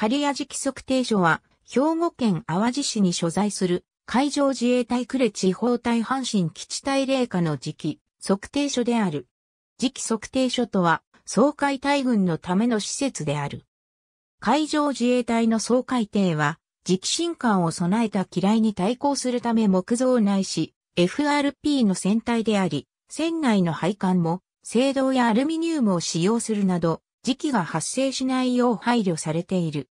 谷屋敷測定所は、兵庫県淡路市に所在する海上自衛隊呉地方隊阪神基地隊霊下の磁気測定所である。磁気測定所とは、総海隊軍のための施設である。海上自衛隊の総海艇は、磁気新艦を備えた機雷に対抗するため木造内し、FRP の船体であり、船内の配管も、青銅やアルミニウムを使用するなど、時期が発生しないよう配慮されている。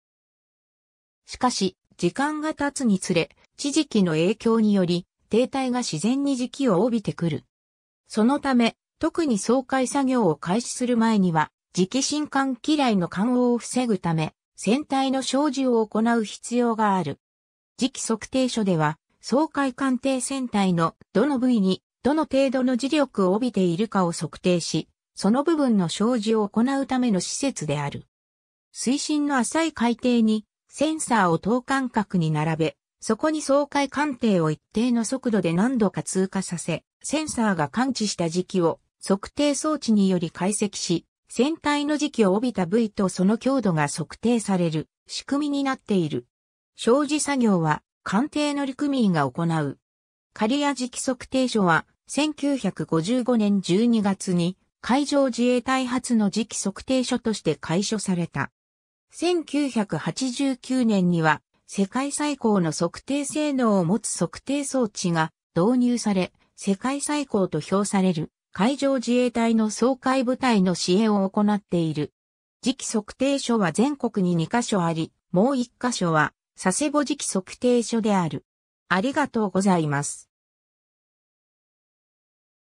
しかし、時間が経つにつれ、地磁気の影響により、停滞が自然に時期を帯びてくる。そのため、特に総海作業を開始する前には、磁気新管機雷の緩和を防ぐため、船体の照子を行う必要がある。磁気測定書では、総海艦艇船体のどの部位にどの程度の磁力を帯びているかを測定し、その部分の障子を行うための施設である。水深の浅い海底にセンサーを等間隔に並べ、そこに総海艦艇を一定の速度で何度か通過させ、センサーが感知した時期を測定装置により解析し、船体の時期を帯びた部位とその強度が測定される仕組みになっている。障子作業は艦艇乗組員が行う。刈谷時期測定所は1955年12月に海上自衛隊発の磁気測定所として開所された。1989年には世界最高の測定性能を持つ測定装置が導入され、世界最高と評される海上自衛隊の総会部隊の支援を行っている。磁気測定所は全国に2カ所あり、もう1カ所は佐世保磁気測定所である。ありがとうございます。